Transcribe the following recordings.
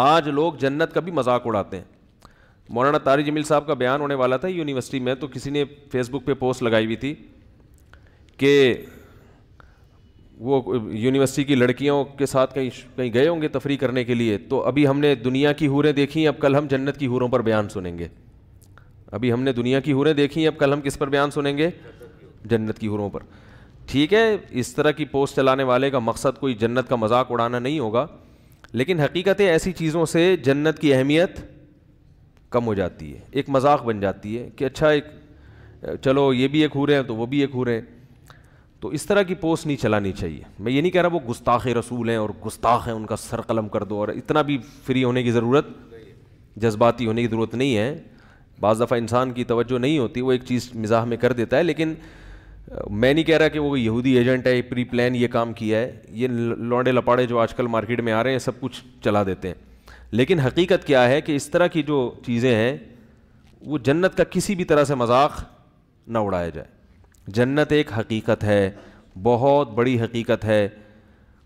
آج لوگ جنت کا بھی مذاق اڑاتے ہیں مولانا طارق جمیل صاحب کا بیان ہونے والا تھا یونیورسٹی میں تو کسی نے فیس بک پہ پوسٹ لگائی ہوئی تھی کہ وہ یونیورسٹی کی لڑکیوں کے ساتھ کہیں کہیں گئے ہوں گے تفریح کرنے کے لیے تو ابھی ہم نے دنیا کی حوریں دیکھی اب کل ہم جنت کی حوروں پر بیان سنیں گے ابھی ہم نے دنیا کی حوریں دیکھی اب کل ہم کس پر بیان سنیں گے جنت کی حوروں پر ٹھیک ہے اس طرح کی پوسٹ چلانے والے کا مقصد کوئی جنت کا مذاق اڑانا نہیں ہوگا لیکن حقیقت ایسی چیزوں سے جنت کی اہمیت کم ہو جاتی ہے ایک مذاق بن جاتی ہے کہ اچھا ایک چلو یہ بھی ایک ہو رہے ہیں تو وہ بھی ایک ہو رہے ہیں تو اس طرح کی پوسٹ نہیں چلانی چاہیے میں یہ نہیں کہہ رہا وہ گستاخ رسول ہیں اور گستاخ ہیں ان کا سر قلم کر دو اور اتنا بھی فری ہونے کی ضرورت جذباتی ہونے کی ضرورت نہیں ہے بعض دفعہ انسان کی توجہ نہیں ہوتی وہ ایک چیز مزاح میں کر دیتا ہے لیکن میں نہیں کہہ رہا کہ وہ یہودی ایجنٹ ہے پری پلان یہ کام کیا ہے یہ لونڈے لپاڑے جو آج کل مارکیٹ میں آ رہے ہیں سب کچھ چلا دیتے ہیں لیکن حقیقت کیا ہے کہ اس طرح کی جو چیزیں ہیں وہ جنت کا کسی بھی طرح سے مذاق نہ اڑایا جائے جنت ایک حقیقت ہے بہت بڑی حقیقت ہے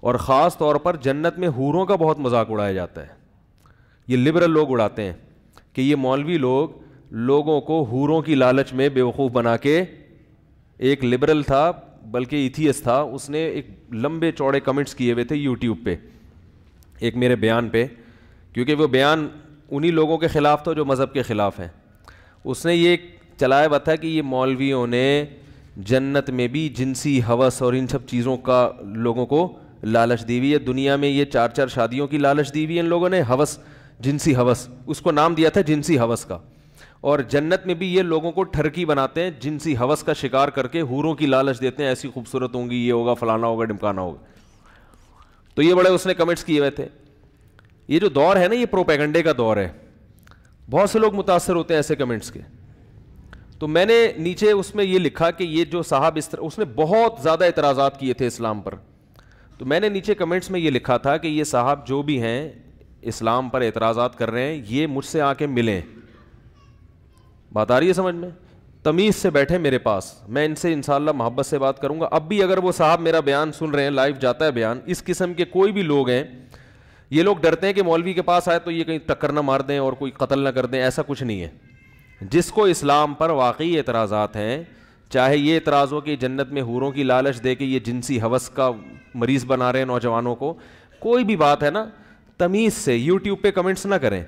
اور خاص طور پر جنت میں حوروں کا بہت مذاق اڑایا جاتا ہے یہ لبرل لوگ اڑاتے ہیں کہ یہ مولوی لوگ لوگوں کو حوروں کی لالچ میں بیوقوف بنا کے ایک لبرل تھا بلکہ ایتھیس تھا اس نے ایک لمبے چوڑے کمنٹس کیے ہوئے تھے یوٹیوب پہ ایک میرے بیان پہ کیونکہ وہ بیان انہی لوگوں کے خلاف تھا جو مذہب کے خلاف ہیں اس نے یہ چلایا ہوا تھا کہ یہ مولویوں نے جنت میں بھی جنسی حوث اور ان سب چیزوں کا لوگوں کو لالچ دی ہوئی ہے دنیا میں یہ چار چار شادیوں کی لالچ دی ہوئی ہے ان لوگوں نے حوث جنسی حوث اس کو نام دیا تھا جنسی حوث کا اور جنت میں بھی یہ لوگوں کو ٹھرکی بناتے ہیں جن سی حوث کا شکار کر کے ہوروں کی لالچ دیتے ہیں ایسی خوبصورت ہوں گی یہ ہوگا فلانا ہوگا ڈمکانا ہوگا تو یہ بڑے اس نے کمنٹس کیے ہوئے تھے یہ جو دور ہے نا یہ پروپیگنڈے کا دور ہے بہت سے لوگ متاثر ہوتے ہیں ایسے کمنٹس کے تو میں نے نیچے اس میں یہ لکھا کہ یہ جو صاحب اس طرح اس نے بہت زیادہ اعتراضات کیے تھے اسلام پر تو میں نے نیچے کمنٹس میں یہ لکھا تھا کہ یہ صاحب جو بھی ہیں اسلام پر اعتراضات کر رہے ہیں یہ مجھ سے آ کے ملیں بات آ رہی ہے سمجھ میں تمیز سے بیٹھے میرے پاس میں ان سے انشاءاللہ محبت سے بات کروں گا اب بھی اگر وہ صاحب میرا بیان سن رہے ہیں لائف جاتا ہے بیان اس قسم کے کوئی بھی لوگ ہیں یہ لوگ ڈرتے ہیں کہ مولوی کے پاس آئے تو یہ کہیں ٹکر نہ مار دیں اور کوئی قتل نہ کر دیں ایسا کچھ نہیں ہے جس کو اسلام پر واقعی اعتراضات ہیں چاہے یہ اعتراض ہو کہ جنت میں حوروں کی لالچ دے کے یہ جنسی حوث کا مریض بنا رہے ہیں نوجوانوں کو کوئی بھی بات ہے نا تمیز سے یوٹیوب پہ کمنٹس نہ کریں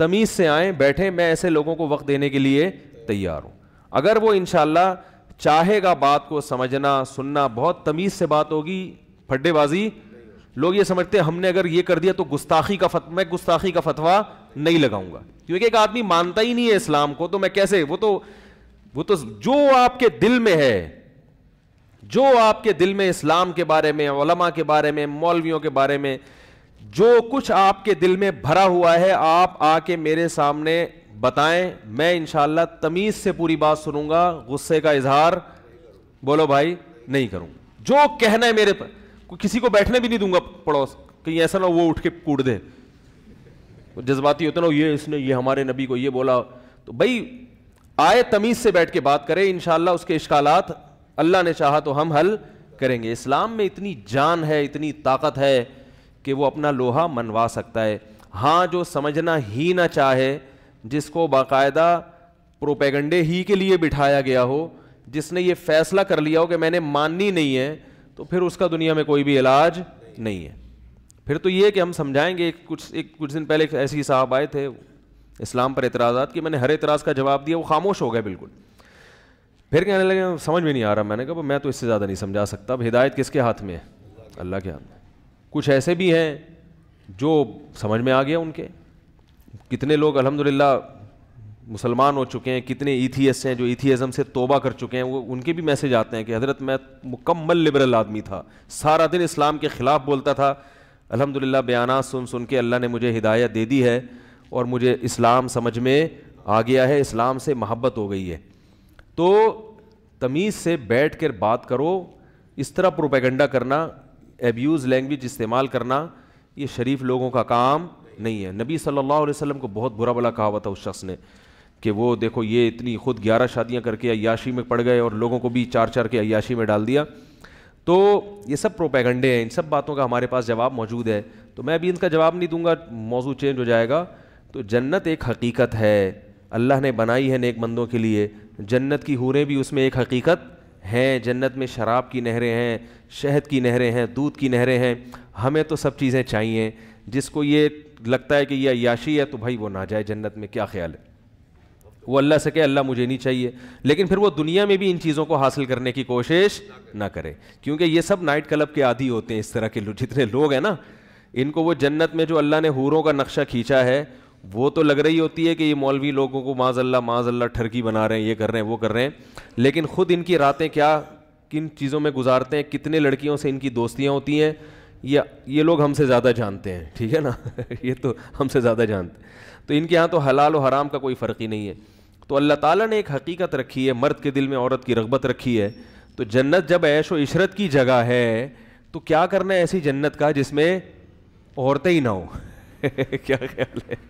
تمیز سے آئیں بیٹھیں میں ایسے لوگوں کو وقت دینے کے لیے تیار ہوں اگر وہ ان شاء اللہ چاہے گا بات کو سمجھنا سننا بہت تمیز سے بات ہوگی پھڈے بازی لوگ یہ سمجھتے ہم نے اگر یہ کر دیا تو گستاخی کا میں گستاخی کا فتوا نہیں لگاؤں گا کیونکہ ایک آدمی مانتا ہی نہیں ہے اسلام کو تو میں کیسے وہ تو وہ تو جو آپ کے دل میں ہے جو آپ کے دل میں اسلام کے بارے میں علما کے بارے میں مولویوں کے بارے میں جو کچھ آپ کے دل میں بھرا ہوا ہے آپ آ کے میرے سامنے بتائیں میں انشاءاللہ تمیز سے پوری بات سنوں گا غصے کا اظہار بولو بھائی نہیں کروں جو کہنا ہے میرے پر کسی کو بیٹھنے بھی نہیں دوں گا پڑوس کہیں ایسا نہ وہ اٹھ کے کوٹ دے جذباتی ہوتا نا یہ اس نے یہ ہمارے نبی کو یہ بولا تو بھائی آئے تمیز سے بیٹھ کے بات کرے انشاءاللہ اس کے اشکالات اللہ نے چاہا تو ہم حل کریں گے اسلام میں اتنی جان ہے اتنی طاقت ہے کہ وہ اپنا لوہا منوا سکتا ہے ہاں جو سمجھنا ہی نہ چاہے جس کو باقاعدہ پروپیگنڈے ہی کے لیے بٹھایا گیا ہو جس نے یہ فیصلہ کر لیا ہو کہ میں نے ماننی نہیں ہے تو پھر اس کا دنیا میں کوئی بھی علاج نہیں ہے پھر تو یہ کہ ہم سمجھائیں گے کچھ ایک کچھ دن پہلے ایسی صاحب آئے تھے اسلام پر اعتراضات کہ میں نے ہر اعتراض کا جواب دیا وہ خاموش ہو گئے بالکل پھر کہنے لگے سمجھ میں نہیں آ رہا میں نے کہا میں تو اس سے زیادہ نہیں سمجھا سکتا اب ہدایت کس کے ہاتھ میں ہے اللہ کے ہاتھ میں کچھ ایسے بھی ہیں جو سمجھ میں آ گیا ان کے کتنے لوگ الحمد للہ مسلمان ہو چکے ہیں کتنے ایتھیس ہیں جو ایتھیزم سے توبہ کر چکے ہیں وہ ان کے بھی میسج آتے ہیں کہ حضرت میں مکمل لبرل آدمی تھا سارا دن اسلام کے خلاف بولتا تھا الحمد للہ بیانات سن سن کے اللہ نے مجھے ہدایت دے دی ہے اور مجھے اسلام سمجھ میں آ گیا ہے اسلام سے محبت ہو گئی ہے تو تمیز سے بیٹھ کر بات کرو اس طرح پروپیگنڈا کرنا ایبیوز لینگویج استعمال کرنا یہ شریف لوگوں کا کام نہیں ہے نبی صلی اللہ علیہ وسلم کو بہت برا بلا کہا ہوا تھا اس شخص نے کہ وہ دیکھو یہ اتنی خود گیارہ شادیاں کر کے عیاشی میں پڑ گئے اور لوگوں کو بھی چار چار کے عیاشی میں ڈال دیا تو یہ سب پروپیگنڈے ہیں ان سب باتوں کا ہمارے پاس جواب موجود ہے تو میں بھی ان کا جواب نہیں دوں گا موضوع چینج ہو جائے گا تو جنت ایک حقیقت ہے اللہ نے بنائی ہے نیک مندوں کے لیے جنت کی حوریں بھی اس میں ایک حقیقت ہیں جنت میں شراب کی نہریں ہیں شہد کی نہریں ہیں دودھ کی نہریں ہیں ہمیں تو سب چیزیں چاہیے جس کو یہ لگتا ہے کہ یہ عیاشی ہے تو بھائی وہ نہ جائے جنت میں کیا خیال ہے وہ اللہ سے کہ اللہ مجھے نہیں چاہیے لیکن پھر وہ دنیا میں بھی ان چیزوں کو حاصل کرنے کی کوشش نہ کرے کیونکہ یہ سب نائٹ کلب کے عادی ہوتے ہیں اس طرح کے جتنے لوگ ہیں نا ان کو وہ جنت میں جو اللہ نے حوروں کا نقشہ کھینچا ہے وہ تو لگ رہی ہوتی ہے کہ یہ مولوی لوگوں کو ما اللہ ما اللہ ٹھرکی بنا رہے ہیں یہ کر رہے ہیں وہ کر رہے ہیں لیکن خود ان کی راتیں کیا کن چیزوں میں گزارتے ہیں کتنے لڑکیوں سے ان کی دوستیاں ہوتی ہیں یا یہ لوگ ہم سے زیادہ جانتے ہیں ٹھیک ہے نا یہ تو ہم سے زیادہ جانتے ہیں تو ان کے یہاں تو حلال و حرام کا کوئی فرق ہی نہیں ہے تو اللہ تعالیٰ نے ایک حقیقت رکھی ہے مرد کے دل میں عورت کی رغبت رکھی ہے تو جنت جب عیش و عشرت کی جگہ ہے تو کیا کرنا ہے ایسی جنت کا جس میں عورتیں ہی نہ ہوں کیا خیال ہے